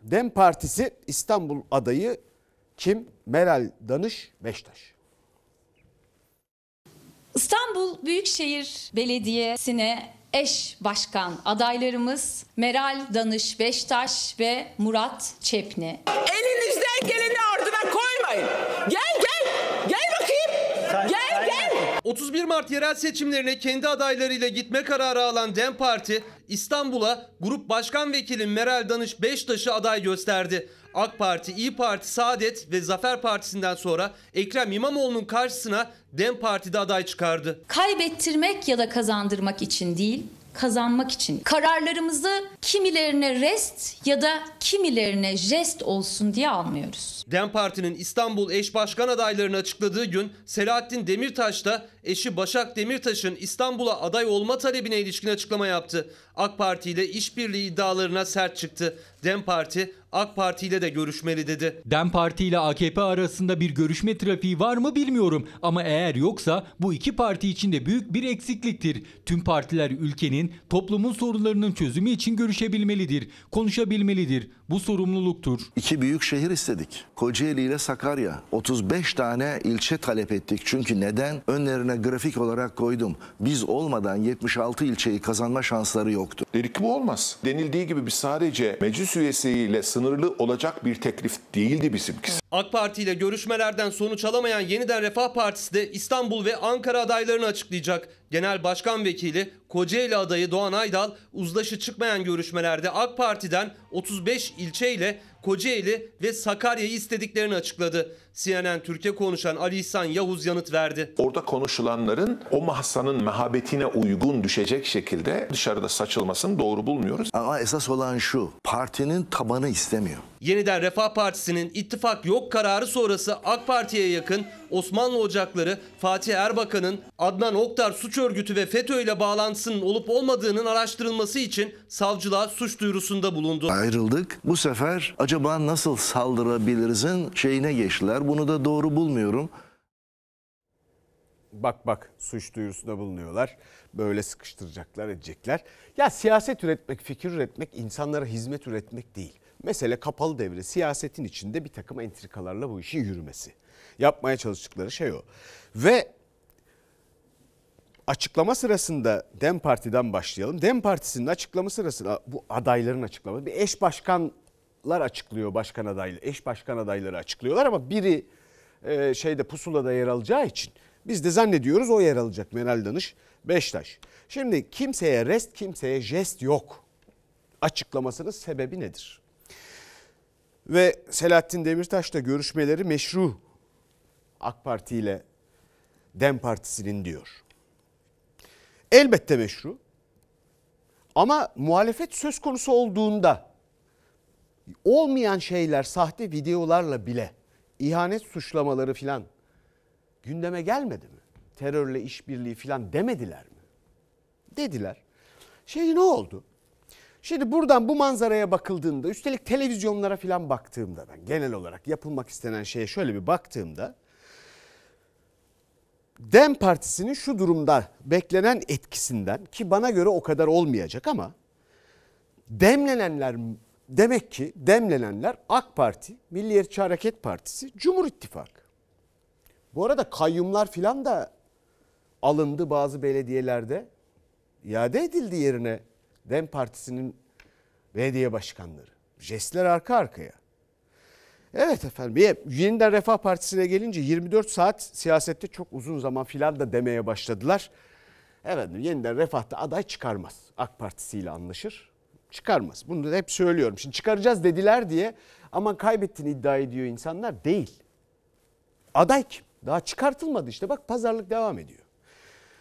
Dem Partisi İstanbul adayı kim? Meral Danış Beştaş. İstanbul Büyükşehir Belediyesi'ne eş başkan adaylarımız Meral Danış Beştaş ve Murat Çepni. 31 Mart yerel seçimlerine kendi adaylarıyla gitme kararı alan DEM Parti İstanbul'a Grup Başkan Vekili Meral Danış Beştaş'ı aday gösterdi. AK Parti, İyi Parti, Saadet ve Zafer Partisi'nden sonra Ekrem İmamoğlu'nun karşısına DEM Parti'de aday çıkardı. Kaybettirmek ya da kazandırmak için değil, kazanmak için. Kararlarımızı kimilerine rest ya da kimilerine jest olsun diye almıyoruz. DEM Parti'nin İstanbul eş başkan adaylarını açıkladığı gün Selahattin Demirtaş da eşi Başak Demirtaş'ın İstanbul'a aday olma talebine ilişkin açıklama yaptı. AK Parti ile işbirliği iddialarına sert çıktı. Dem Parti AK Parti ile de görüşmeli dedi. Dem Parti ile AKP arasında bir görüşme trafiği var mı bilmiyorum ama eğer yoksa bu iki parti içinde büyük bir eksikliktir. Tüm partiler ülkenin, toplumun sorunlarının çözümü için görüşebilmelidir, konuşabilmelidir. Bu sorumluluktur. İki büyük şehir istedik. Kocaeli ile Sakarya. 35 tane ilçe talep ettik. Çünkü neden? Önlerine grafik olarak koydum. Biz olmadan 76 ilçeyi kazanma şansları yok yoktu. Dedik ki bu olmaz. Denildiği gibi biz sadece meclis üyesiyle sınırlı olacak bir teklif değildi bizimkisi. AK Parti ile görüşmelerden sonuç alamayan Yeniden Refah Partisi de İstanbul ve Ankara adaylarını açıklayacak. Genel Başkan Vekili Kocaeli adayı Doğan Aydal uzlaşı çıkmayan görüşmelerde AK Parti'den 35 ilçeyle Kocaeli ve Sakarya'yı istediklerini açıkladı. CNN Türkiye konuşan Ali İhsan Yavuz yanıt verdi. Orada konuşulanların o mahsanın mehabetine uygun düşecek şekilde dışarıda saçılmasını doğru bulmuyoruz. Ama esas olan şu, partinin tabanı istemiyor. Yeniden Refah Partisi'nin ittifak yok kararı sonrası AK Parti'ye yakın Osmanlı Ocakları Fatih Erbakan'ın Adnan Oktar suç örgütü ve FETÖ ile bağlantısının olup olmadığının araştırılması için savcılığa suç duyurusunda bulundu. Ayrıldık. Bu sefer acaba nasıl saldırabilirizin şeyine geçtiler. Bunu da doğru bulmuyorum. Bak bak suç duyurusunda bulunuyorlar. Böyle sıkıştıracaklar, edecekler. Ya siyaset üretmek, fikir üretmek, insanlara hizmet üretmek değil mesele kapalı devre siyasetin içinde bir takım entrikalarla bu işin yürümesi. Yapmaya çalıştıkları şey o. Ve açıklama sırasında Dem Parti'den başlayalım. Dem Partisi'nin açıklama sırasında bu adayların açıklaması bir eş başkanlar açıklıyor başkan adaylı. Eş başkan adayları açıklıyorlar ama biri e, şeyde pusulada yer alacağı için biz de zannediyoruz o yer alacak Meral Danış Beştaş. Şimdi kimseye rest kimseye jest yok. Açıklamasının sebebi nedir? Ve Selahattin Demirtaş'la görüşmeleri meşru AK Parti ile Dem Partisi'nin diyor. Elbette meşru. Ama muhalefet söz konusu olduğunda olmayan şeyler sahte videolarla bile ihanet suçlamaları filan gündeme gelmedi mi? Terörle işbirliği filan demediler mi? Dediler. Şey ne oldu? Şimdi buradan bu manzaraya bakıldığında üstelik televizyonlara filan baktığımda ben genel olarak yapılmak istenen şeye şöyle bir baktığımda Dem Partisi'nin şu durumda beklenen etkisinden ki bana göre o kadar olmayacak ama demlenenler demek ki demlenenler AK Parti, Milliyetçi Hareket Partisi, Cumhur İttifakı. Bu arada kayyumlar filan da alındı bazı belediyelerde. iade edildi yerine Dem Partisi'nin belediye başkanları. Jestler arka arkaya. Evet efendim. Yeniden Refah Partisi'ne gelince 24 saat siyasette çok uzun zaman filan da demeye başladılar. Evet yeniden Refah'ta aday çıkarmaz. AK Partisi ile anlaşır. Çıkarmaz. Bunu da hep söylüyorum. Şimdi çıkaracağız dediler diye ama kaybettiğini iddia ediyor insanlar. Değil. Aday kim? Daha çıkartılmadı işte. Bak pazarlık devam ediyor.